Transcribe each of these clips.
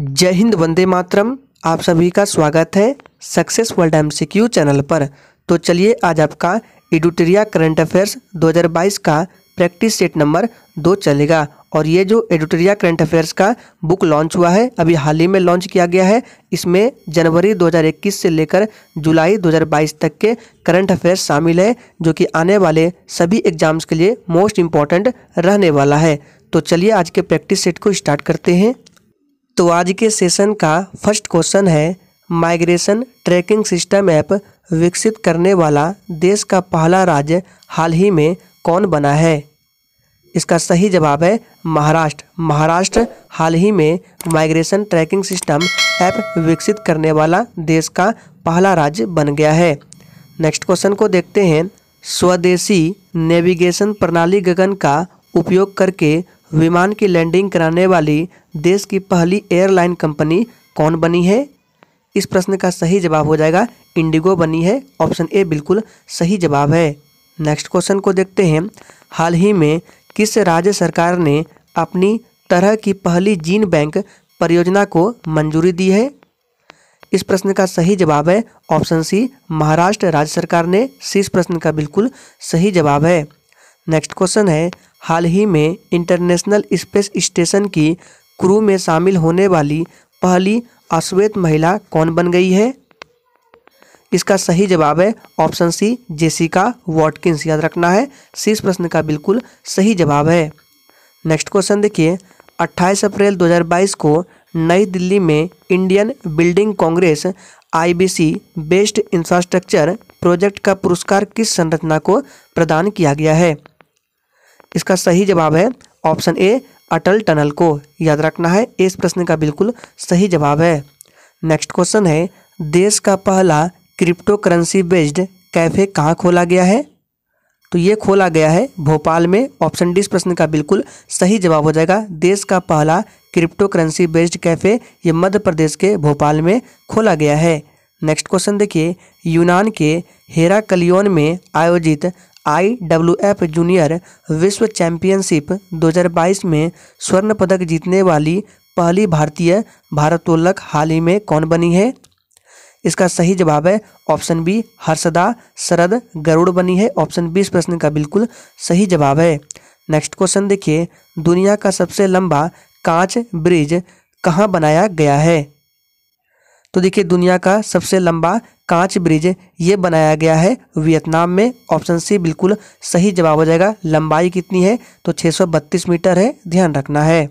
जय हिंद वंदे मातरम आप सभी का स्वागत है सक्सेस वर्ल्ड एम चैनल पर तो चलिए आज आपका एडिटोरिया करंट अफेयर्स 2022 का प्रैक्टिस सेट नंबर दो चलेगा और ये जो एडिटोरिया करंट अफेयर्स का बुक लॉन्च हुआ है अभी हाल ही में लॉन्च किया गया है इसमें जनवरी 2021 से लेकर जुलाई 2022 तक के करंट अफेयर्स शामिल है जो कि आने वाले सभी एग्जाम्स के लिए मोस्ट इम्पॉर्टेंट रहने वाला है तो चलिए आज के प्रैक्टिस सेट को स्टार्ट करते हैं तो आज के सेशन का फर्स्ट क्वेश्चन है माइग्रेशन ट्रैकिंग सिस्टम ऐप विकसित करने वाला देश का पहला राज्य हाल ही में कौन बना है इसका सही जवाब है महाराष्ट्र महाराष्ट्र हाल ही में माइग्रेशन ट्रैकिंग सिस्टम ऐप विकसित करने वाला देश का पहला राज्य बन गया है नेक्स्ट क्वेश्चन को देखते हैं स्वदेशी नेविगेशन प्रणाली गगन का उपयोग करके विमान की लैंडिंग कराने वाली देश की पहली एयरलाइन कंपनी कौन बनी है इस प्रश्न का सही जवाब हो जाएगा इंडिगो बनी है ऑप्शन ए बिल्कुल सही जवाब है नेक्स्ट क्वेश्चन को देखते हैं हाल ही में किस राज्य सरकार ने अपनी तरह की पहली जीन बैंक परियोजना को मंजूरी दी है इस प्रश्न का सही जवाब है ऑप्शन सी महाराष्ट्र राज्य सरकार ने सी इस प्रश्न का बिल्कुल सही जवाब है नेक्स्ट क्वेश्चन है हाल ही में इंटरनेशनल स्पेस स्टेशन की क्रू में शामिल होने वाली पहली अश्वेत महिला कौन बन गई है इसका सही जवाब है ऑप्शन सी जेसिका वॉटकिंस याद रखना है शीर्ष प्रश्न का बिल्कुल सही जवाब है नेक्स्ट क्वेश्चन देखिए 28 अप्रैल 2022 को नई दिल्ली में Indian building congress IBC best infrastructure project का पुरस्कार किस संरचना को प्रदान किया गया है इसका सही जवाब है ऑप्शन ए अटल टनल को याद रखना है इस प्रश्न का बिल्कुल सही जवाब है नेक्स्ट क्वेश्चन है देश का पहला क्रिप्टो करेंसी बेस्ड कैफे कहाँ खोला गया है तो ये खोला गया है भोपाल में ऑप्शन डी इस प्रश्न का बिल्कुल सही जवाब हो जाएगा देश का पहला क्रिप्टो करेंसी बेस्ड कैफे ये मध्य प्रदेश के भोपाल में खोला गया है नेक्स्ट क्वेश्चन देखिए यूनान के हेरा कलियोन में आयोजित आई डब्ल्यू एफ जूनियर विश्व चैंपियनशिप 2022 में स्वर्ण पदक जीतने वाली पहली भारतीय भारतोलक हाल ही में कौन बनी है इसका सही जवाब है ऑप्शन बी हर्षदा शरद गरुड़ बनी है ऑप्शन बी इस प्रश्न का बिल्कुल सही जवाब है नेक्स्ट क्वेश्चन देखिए दुनिया का सबसे लंबा कांच ब्रिज कहाँ बनाया गया है तो देखिए दुनिया का सबसे लंबा कांच ब्रिज ये बनाया गया है वियतनाम में ऑप्शन सी बिल्कुल सही जवाब हो जाएगा लंबाई कितनी है तो 632 मीटर है ध्यान रखना है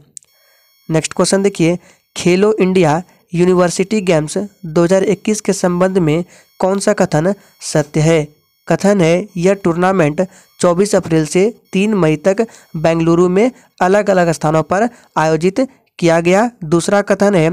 नेक्स्ट क्वेश्चन देखिए खेलो इंडिया यूनिवर्सिटी गेम्स 2021 के संबंध में कौन सा कथन सत्य है कथन है यह टूर्नामेंट 24 अप्रैल से 3 मई तक बेंगलुरु में अलग अलग स्थानों पर आयोजित किया गया दूसरा कथन है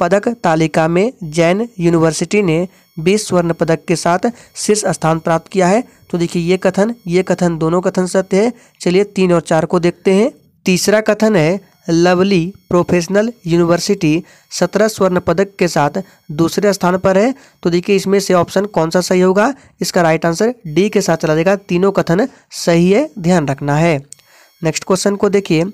पदक तालिका में जैन यूनिवर्सिटी ने 20 स्वर्ण पदक के साथ शीर्ष स्थान प्राप्त किया है तो देखिए ये कथन ये कथन दोनों कथन सत्य है चलिए तीन और चार को देखते हैं तीसरा कथन है लवली प्रोफेशनल यूनिवर्सिटी सत्रह स्वर्ण पदक के साथ दूसरे स्थान पर है तो देखिए इसमें से ऑप्शन कौन सा सही होगा इसका राइट आंसर डी के साथ चला जाएगा तीनों कथन सही है ध्यान रखना है नेक्स्ट क्वेश्चन को देखिए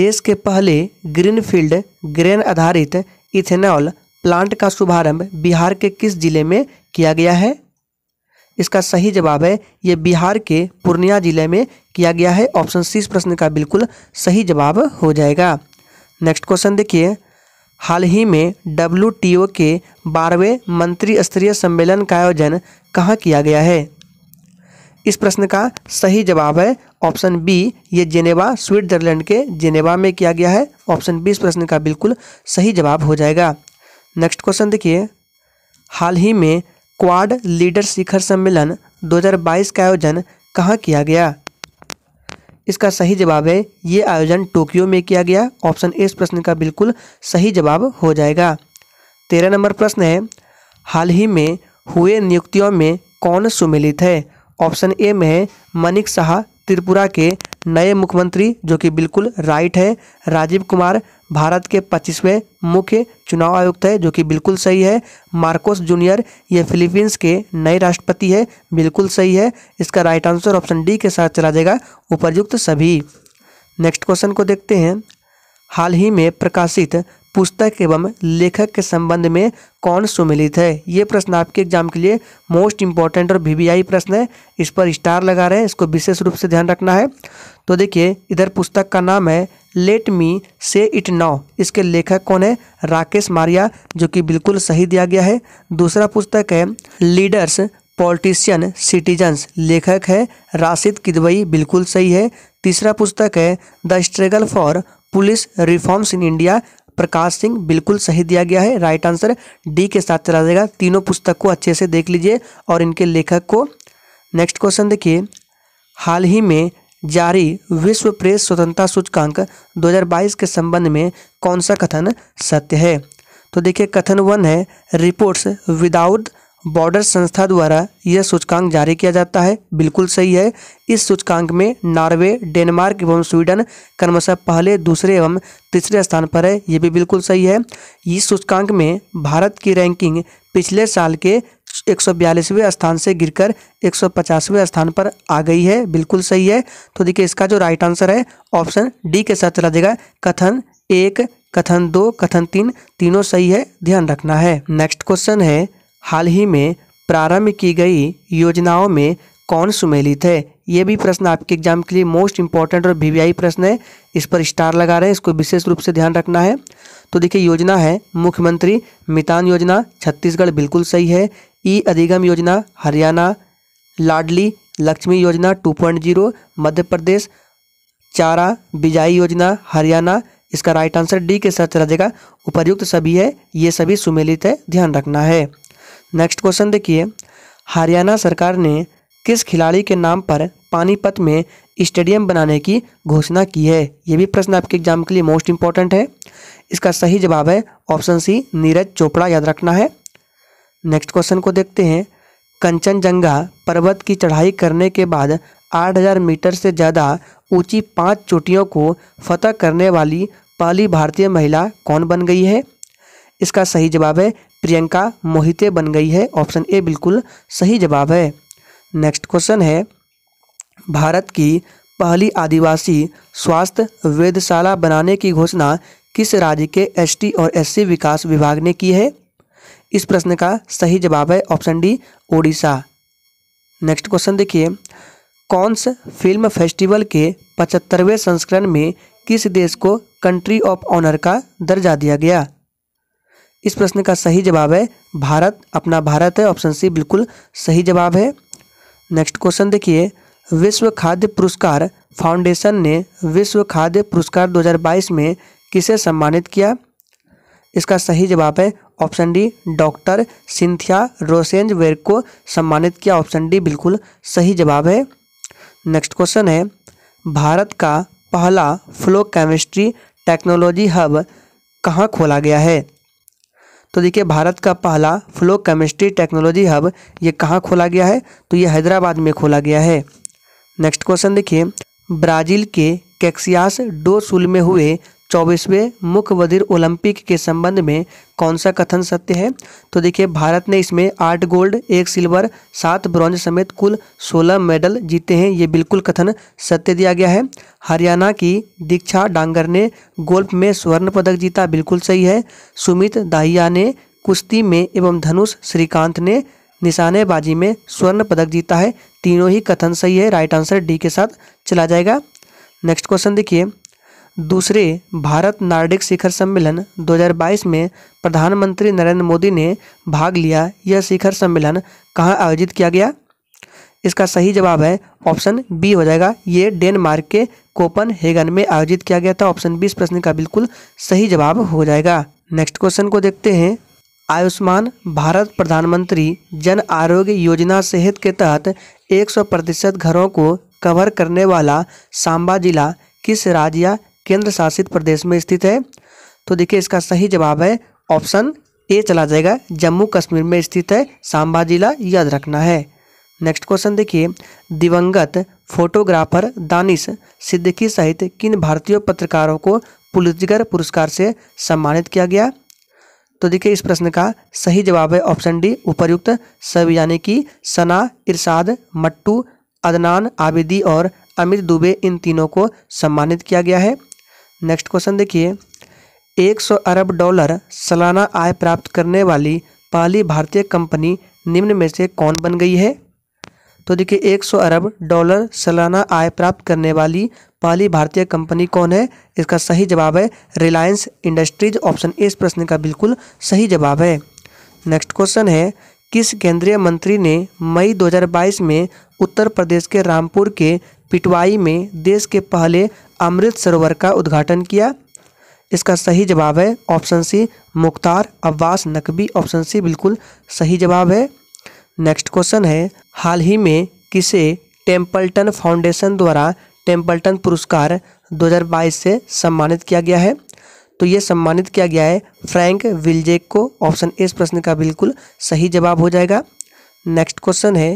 देश के पहले ग्रीनफील्ड ग्रेन आधारित इथेनॉल प्लांट का शुभारंभ बिहार के किस जिले में किया गया है इसका सही जवाब है ये बिहार के पूर्णिया जिले में किया गया है ऑप्शन सी इस प्रश्न का बिल्कुल सही जवाब हो जाएगा नेक्स्ट क्वेश्चन देखिए हाल ही में डब्ल्यू के बारहवें मंत्री स्तरीय सम्मेलन का आयोजन कहाँ किया गया है इस प्रश्न का सही जवाब है ऑप्शन बी ये जेनेवा स्विट्जरलैंड के जेनेवा में किया गया है ऑप्शन बी इस प्रश्न का बिल्कुल सही जवाब हो जाएगा नेक्स्ट क्वेश्चन देखिए हाल ही में क्वाड लीडर शिखर सम्मेलन 2022 का आयोजन कहाँ किया गया इसका सही जवाब है ये आयोजन टोक्यो में किया गया ऑप्शन ए इस प्रश्न का बिल्कुल सही जवाब हो जाएगा तेरह नंबर प्रश्न है हाल ही में हुए नियुक्तियों में कौन सुमिलित है ऑप्शन ए में है मनिक शाह त्रिपुरा के नए मुख्यमंत्री जो कि बिल्कुल राइट है राजीव कुमार भारत के 25वें मुख्य चुनाव आयुक्त है जो कि बिल्कुल सही है मार्कोस जूनियर ये फिलीपींस के नए राष्ट्रपति है बिल्कुल सही है इसका राइट आंसर ऑप्शन डी के साथ चला जाएगा उपर्युक्त सभी नेक्स्ट क्वेश्चन को देखते हैं हाल ही में प्रकाशित पुस्तक एवं लेखक के संबंध में कौन सुमिलित है ये प्रश्न आपके एग्जाम के लिए मोस्ट इंपॉर्टेंट और वी प्रश्न है इस पर स्टार लगा रहे हैं इसको विशेष रूप से ध्यान रखना है तो देखिए इधर पुस्तक का नाम है लेट मी से इट नाउ इसके लेखक कौन है राकेश मारिया जो कि बिल्कुल सही दिया गया है दूसरा पुस्तक है लीडर्स पॉलिटिशियन सिटीजन्स लेखक है राशिद किदवई बिल्कुल सही है तीसरा पुस्तक है the struggle for police reforms in India Prakash Singh बिल्कुल सही दिया गया है राइट आंसर डी के साथ चला जाएगा तीनों पुस्तक को अच्छे से देख लीजिए और इनके लेखक को नेक्स्ट क्वेश्चन देखिए हाल ही में जारी विश्व प्रेस स्वतंत्रता सूचकांक 2022 के संबंध में कौन सा कथन सत्य है तो देखिए कथन वन है रिपोर्ट्स विदाउट बॉर्डर संस्था द्वारा यह सूचकांक जारी किया जाता है बिल्कुल सही है इस सूचकांक में नॉर्वे डेनमार्क एवं स्वीडन क्रमशः पहले दूसरे एवं तीसरे स्थान पर है ये भी बिल्कुल सही है इस सूचकांक में भारत की रैंकिंग पिछले साल के एक स्थान से गिरकर एक स्थान पर आ गई है बिल्कुल सही है तो देखिए इसका जो राइट आंसर है ऑप्शन डी के साथ चला देगा कथन एक कथन दो कथन तीन तीनों सही है ध्यान रखना है नेक्स्ट क्वेश्चन है हाल ही में प्रारंभ की गई योजनाओं में कौन सुमेलित है ये भी प्रश्न आपके एग्जाम के लिए मोस्ट इंपॉर्टेंट और वीवीआई प्रश्न है इस पर स्टार लगा रहे हैं इसको विशेष रूप से ध्यान रखना है तो देखिए योजना है मुख्यमंत्री मितान योजना छत्तीसगढ़ बिल्कुल सही है ई अधिगम योजना हरियाणा लाडली लक्ष्मी योजना 2.0 मध्य प्रदेश चारा बिजाई योजना हरियाणा इसका राइट आंसर डी के साथ चला जाएगा उपर्युक्त सभी है ये सभी सुमेलित है ध्यान रखना है नेक्स्ट क्वेश्चन देखिए हरियाणा सरकार ने किस खिलाड़ी के नाम पर पानीपत में स्टेडियम बनाने की घोषणा की है ये भी प्रश्न आपके एग्जाम के लिए मोस्ट इंपॉर्टेंट है इसका सही जवाब है ऑप्शन सी नीरज चोपड़ा याद रखना है नेक्स्ट क्वेश्चन को देखते हैं कंचनजंगा पर्वत की चढ़ाई करने के बाद 8000 मीटर से ज़्यादा ऊंची पांच चोटियों को फतह करने वाली पहली भारतीय महिला कौन बन गई है इसका सही जवाब है प्रियंका मोहिते बन गई है ऑप्शन ए बिल्कुल सही जवाब है नेक्स्ट क्वेश्चन है भारत की पहली आदिवासी स्वास्थ्य वेधशाला बनाने की घोषणा किस राज्य के एसटी और एससी विकास विभाग ने की है इस प्रश्न का सही जवाब है option D Odisha next question देखिए कौनस फिल्म फेस्टिवल के पचहत्तरवें संस्करण में किस देश को कंट्री ऑफ ऑनर का दर्जा दिया गया इस प्रश्न का सही जवाब है भारत अपना भारत है ऑप्शन सी बिल्कुल सही जवाब है नेक्स्ट क्वेश्चन देखिए विश्व खाद्य पुरस्कार फाउंडेशन ने विश्व खाद्य पुरस्कार 2022 में किसे सम्मानित किया इसका सही जवाब है option D doctor Cynthia Rosenzweig को सम्मानित किया ऑप्शन डी बिल्कुल सही जवाब है नेक्स्ट क्वेश्चन है भारत का पहला फ्लो केमिस्ट्री टेक्नोलॉजी हब कहाँ खोला गया है तो देखिए भारत का पहला फ्लो केमिस्ट्री टेक्नोलॉजी हब ये कहाँ खोला गया है तो ये हैदराबाद में खोला गया है नेक्स्ट क्वेश्चन देखिए ब्राज़ील के कैक्सियास डो सुल में हुए चौबीसवें मुख्य बधिर ओलंपिक के संबंध में कौन सा कथन सत्य है तो देखिए भारत ने इसमें आठ गोल्ड एक सिल्वर सात ब्रॉन्ज समेत कुल सोलह मेडल जीते हैं ये बिल्कुल कथन सत्य दिया गया है हरियाणा की दीक्षा डांगर ने गोल्फ में स्वर्ण पदक जीता बिल्कुल सही है सुमित दाहिया ने कुश्ती में एवं धनुष श्रीकांत ने निशानेबाजी में स्वर्ण पदक जीता है तीनों ही कथन सही है राइट आंसर डी के साथ चला जाएगा नेक्स्ट क्वेश्चन देखिए दूसरे भारत नार्डिक शिखर सम्मेलन 2022 में प्रधानमंत्री नरेंद्र मोदी ने भाग लिया यह शिखर सम्मेलन कहाँ आयोजित किया गया इसका सही जवाब है ऑप्शन बी हो जाएगा ये डेनमार्क के कोपन हेगन में आयोजित किया गया था ऑप्शन बी इस प्रश्न का बिल्कुल सही जवाब हो जाएगा नेक्स्ट क्वेश्चन को देखते हैं आयुष्मान भारत प्रधानमंत्री जन आरोग्य योजना सेहत के तहत 100 प्रतिशत घरों को कवर करने वाला सांबा जिला किस राज्य या केंद्र शासित प्रदेश में स्थित है तो देखिए इसका सही जवाब है ऑप्शन ए चला जाएगा जम्मू कश्मीर में स्थित है सांबा जिला याद रखना है नेक्स्ट क्वेश्चन देखिए दिवंगत फोटोग्राफर दानिश सिद्दीकी सहित किन भारतीय पत्रकारों को पुलिसगर पुरस्कार से सम्मानित किया गया तो देखिए इस प्रश्न का सही जवाब है ऑप्शन डी उपर्युक्त सब यानी कि सना इरशाद मट्टू अदनान आबिदी और अमित दुबे इन तीनों को सम्मानित किया गया है नेक्स्ट क्वेश्चन देखिए 100 अरब डॉलर सालाना आय प्राप्त करने वाली पहली भारतीय कंपनी निम्न में से कौन बन गई है तो देखिए 100 अरब डॉलर सालाना आय प्राप्त करने वाली पहली भारतीय कंपनी कौन है इसका सही जवाब है रिलायंस इंडस्ट्रीज ऑप्शन इस प्रश्न का बिल्कुल सही जवाब है नेक्स्ट क्वेश्चन है किस केंद्रीय मंत्री ने मई 2022 में उत्तर प्रदेश के रामपुर के पिटवाई में देश के पहले अमृत सरोवर का उद्घाटन किया इसका सही जवाब है option C Mukhtar Abbas Naqvi option C बिल्कुल सही जवाब है नेक्स्ट क्वेश्चन है हाल ही में किसे टेम्पल्टन फाउंडेशन द्वारा टेम्पल्टन पुरस्कार 2022 से सम्मानित किया गया है तो ये सम्मानित किया गया है फ्रैंक विलजेक को ऑप्शन ए इस प्रश्न का बिल्कुल सही जवाब हो जाएगा नेक्स्ट क्वेश्चन है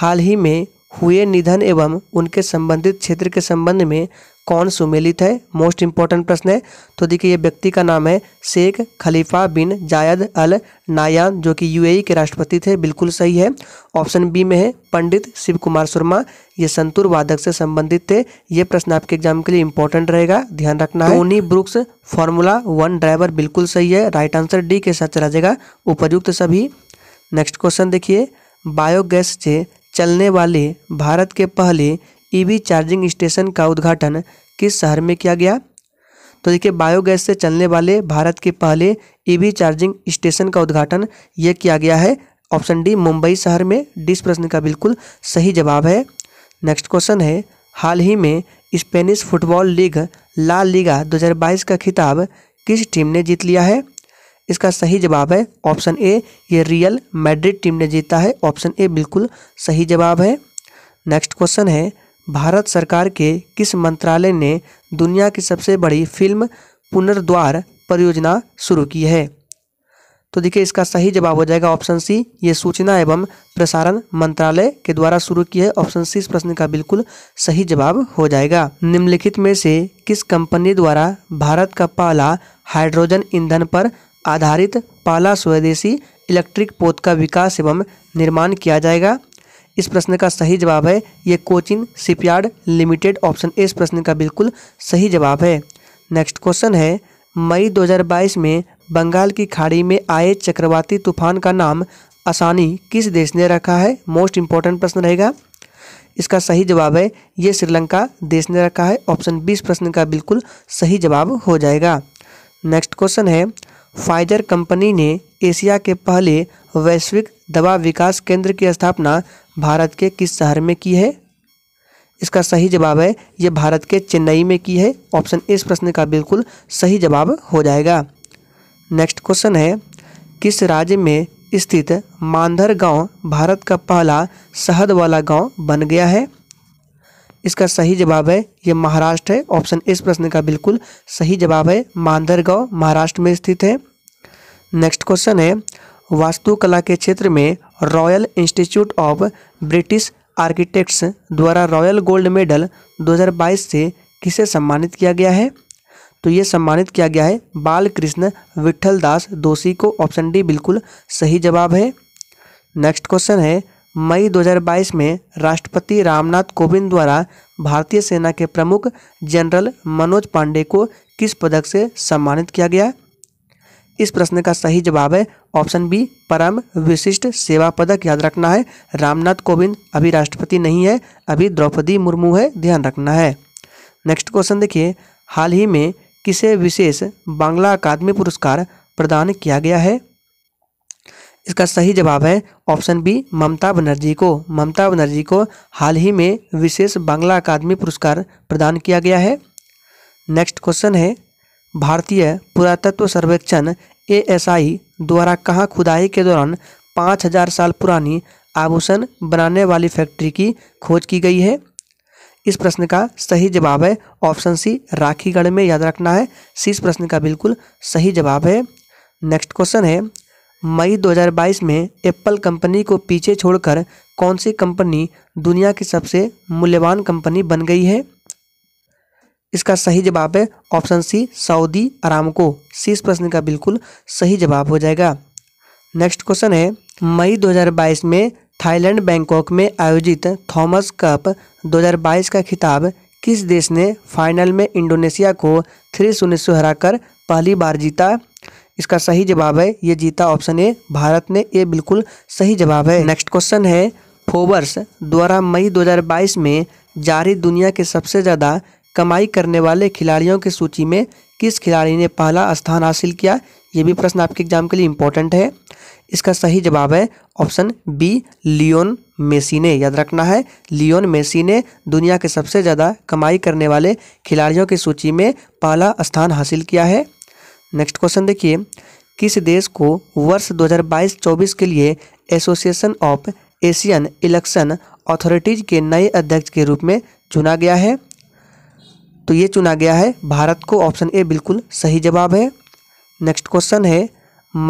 हाल ही में हुए निधन एवं उनके संबंधित क्षेत्र के संबंध में कौन सुमेलित है मोस्ट इंपॉर्टेंट प्रश्न है तो देखिए ये व्यक्ति का नाम है शेख खलीफा बिन जायद अल नायान जो कि यूएई e के राष्ट्रपति थे बिल्कुल सही है ऑप्शन बी में है पंडित शिव कुमार शर्मा ये संतूर वादक से संबंधित थे ये प्रश्न आपके एग्जाम के लिए इंपॉर्टेंट रहेगा ध्यान रखना है Tony Brooks formula one driver बिल्कुल सही है राइट आंसर डी के साथ चला जाएगा उपयुक्त सभी नेक्स्ट क्वेश्चन देखिए बायोगैस से चलने वाले भारत के पहले ईवी चार्जिंग स्टेशन का उद्घाटन किस शहर में किया गया तो देखिए बायोगैस से चलने वाले भारत के पहले ईवी चार्जिंग स्टेशन का उद्घाटन यह किया गया है ऑप्शन डी मुंबई शहर में डिस प्रश्न का बिल्कुल सही जवाब है नेक्स्ट क्वेश्चन है हाल ही में Spanish football league La Liga 2022 का खिताब किस टीम ने जीत लिया है इसका सही जवाब है ऑप्शन ए ये रियल मैड्रिड टीम ने जीता है ऑप्शन ए बिल्कुल सही जवाब है नेक्स्ट क्वेश्चन है भारत सरकार के किस मंत्रालय ने दुनिया की सबसे बड़ी फिल्म पुनर्द्वार परियोजना शुरू की है तो देखिए इसका सही जवाब हो जाएगा ऑप्शन सी ये सूचना एवं प्रसारण मंत्रालय के द्वारा शुरू की है ऑप्शन सी इस प्रश्न का बिल्कुल सही जवाब हो जाएगा निम्नलिखित में से किस कंपनी द्वारा भारत का पहला हाइड्रोजन ईंधन पर आधारित पाला स्वदेशी इलेक्ट्रिक पोत का विकास एवं निर्माण किया जाएगा इस प्रश्न का सही जवाब है ये Cochin shipyard limited option A इस प्रश्न का बिल्कुल सही जवाब है नेक्स्ट क्वेश्चन है मई 2022 में बंगाल की खाड़ी में आए चक्रवाती तूफान का नाम आसानी किस देश ने रखा है मोस्ट इंपॉर्टेंट प्रश्न रहेगा इसका सही जवाब है ये श्रीलंका देश ने रखा है ऑप्शन बीस प्रश्न का बिल्कुल सही जवाब हो जाएगा नेक्स्ट क्वेश्चन है फाइजर कंपनी ने एशिया के पहले वैश्विक दवा विकास केंद्र की स्थापना भारत के किस शहर में की है इसका सही जवाब है ये भारत के चेन्नई में की है ऑप्शन इस प्रश्न का बिल्कुल सही जवाब हो जाएगा नेक्स्ट क्वेश्चन है किस राज्य में स्थित मांधर गांव भारत का पहला शहद वाला गांव बन गया है इसका सही जवाब है ये महाराष्ट्र है ऑप्शन इस प्रश्न का बिल्कुल सही जवाब है मांधर गांव महाराष्ट्र में स्थित है नेक्स्ट क्वेश्चन है वास्तुकला के क्षेत्र में royal institute of British architects द्वारा रॉयल गोल्ड मेडल 2022 से किसे सम्मानित किया गया है तो ये सम्मानित किया गया है बालकृष्ण विठल दास दोषी को ऑप्शन डी बिल्कुल सही जवाब है नेक्स्ट क्वेश्चन है मई 2022 में राष्ट्रपति रामनाथ कोविंद द्वारा भारतीय सेना के प्रमुख जनरल मनोज पांडे को किस पदक से सम्मानित किया गया इस प्रश्न का सही जवाब है ऑप्शन बी परम विशिष्ट सेवा पदक याद रखना है रामनाथ कोविंद अभी राष्ट्रपति नहीं है अभी द्रौपदी मुर्मू है ध्यान रखना है नेक्स्ट क्वेश्चन देखिए हाल ही में किसे विशेष बांग्ला अकादमी पुरस्कार प्रदान किया गया है इसका सही जवाब है ऑप्शन बी ममता बनर्जी को ममता बनर्जी को हाल ही में विशेष बांग्ला अकादमी पुरस्कार प्रदान किया गया है नेक्स्ट क्वेश्चन है भारतीय पुरातत्व सर्वेक्षण एएसआई द्वारा कहाँ खुदाई के दौरान 5000 साल पुरानी आभूषण बनाने वाली फैक्ट्री की खोज की गई है इस प्रश्न का सही जवाब है ऑप्शन सी राखीगढ़ में याद रखना है सी इस प्रश्न का बिल्कुल सही जवाब है नेक्स्ट क्वेश्चन है मई 2022 में एप्पल कंपनी को पीछे छोड़कर कौन सी कंपनी दुनिया की सबसे मूल्यवान कंपनी बन गई है इसका सही जवाब है ऑप्शन सी सऊदी आराम सी इस प्रश्न का बिल्कुल सही जवाब हो जाएगा नेक्स्ट क्वेश्चन है मई 2022 में थाईलैंड बैंकॉक में आयोजित थॉमस कप 2022 का खिताब किस देश ने फाइनल में इंडोनेशिया को थ्री शून्य से हराकर पहली बार जीता इसका सही जवाब है ये जीता ऑप्शन ए भारत ने ये बिल्कुल सही जवाब है नेक्स्ट क्वेश्चन है फोबर्स द्वारा मई 2022 में जारी दुनिया के सबसे ज़्यादा कमाई करने वाले खिलाड़ियों की सूची में किस खिलाड़ी ने पहला स्थान हासिल किया ये भी प्रश्न आपके एग्जाम के लिए इम्पोर्टेंट है इसका सही जवाब है ऑप्शन बी लियोन मेसी ने याद रखना है लियोन मेसी ने दुनिया के सबसे ज़्यादा कमाई करने वाले खिलाड़ियों की सूची में पहला स्थान हासिल किया है नेक्स्ट क्वेश्चन देखिए किस देश को वर्ष 2022-24 के लिए association of Asian election authorities के नए अध्यक्ष के रूप में चुना गया है तो ये चुना गया है भारत को ऑप्शन ए बिल्कुल सही जवाब है नेक्स्ट क्वेश्चन है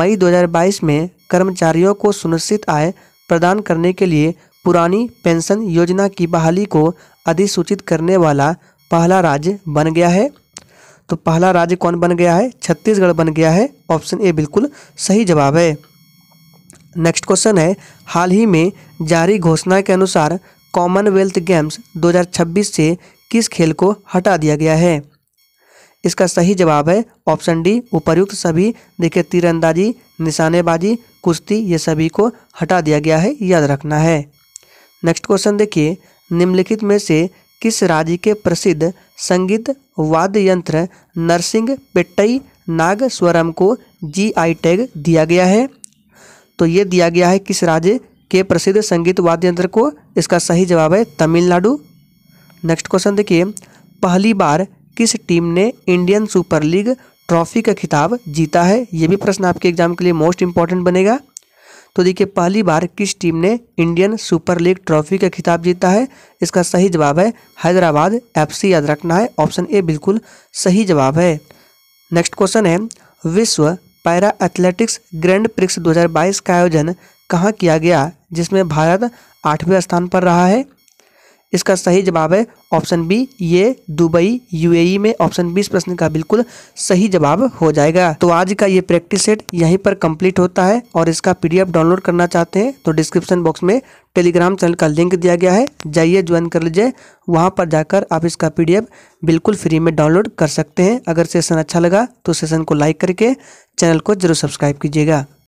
मई 2022 में कर्मचारियों को सुनिश्चित आय प्रदान करने के लिए पुरानी पेंशन योजना की बहाली को अधिसूचित करने वाला पहला राज्य बन गया है तो पहला राज्य कौन बन गया है छत्तीसगढ़ बन गया है ऑप्शन ए बिल्कुल सही जवाब है नेक्स्ट क्वेश्चन है हाल ही में जारी घोषणा के अनुसार कॉमनवेल्थ गेम्स 2026 से किस खेल को हटा दिया गया है इसका सही जवाब है ऑप्शन डी उपर्युक्त सभी देखिए तीरंदाजी निशानेबाजी कुश्ती ये सभी को हटा दिया गया है याद रखना है नेक्स्ट क्वेश्चन देखिए निम्नलिखित में से किस राज्य के प्रसिद्ध संगीत वाद्य यंत्र नरसिंह पेट्टई नाग स्वरम को आई टैग दिया गया है तो ये दिया गया है किस राज्य के प्रसिद्ध संगीत वाद्य यंत्र को इसका सही जवाब है तमिलनाडु नेक्स्ट क्वेश्चन देखिए पहली बार किस टीम ने इंडियन सुपर लीग ट्रॉफी का खिताब जीता है ये भी प्रश्न आपके एग्जाम के लिए मोस्ट इंपॉर्टेंट बनेगा तो देखिए पहली बार किस टीम ने इंडियन सुपर लीग ट्रॉफी का खिताब जीता है इसका सही जवाब है हैदराबाद एफसी याद रखना है ऑप्शन ए बिल्कुल सही जवाब है नेक्स्ट क्वेश्चन है विश्व पैरा एथलेटिक्स ग्रैंड प्रिक्स 2022 का आयोजन कहाँ किया गया जिसमें भारत आठवें स्थान पर रहा है इसका सही जवाब है ऑप्शन बी ये दुबई यूएई में ऑप्शन बी इस प्रश्न का बिल्कुल सही जवाब हो जाएगा तो आज का ये प्रैक्टिस सेट यहीं पर कंप्लीट होता है और इसका पीडीएफ डाउनलोड करना चाहते हैं तो डिस्क्रिप्शन बॉक्स में टेलीग्राम चैनल का लिंक दिया गया है जाइए ज्वाइन कर लीजिए वहाँ पर जाकर आप इसका पी बिल्कुल फ्री में डाउनलोड कर सकते हैं अगर सेशन अच्छा लगा तो सेशन को लाइक करके चैनल को जरूर सब्सक्राइब कीजिएगा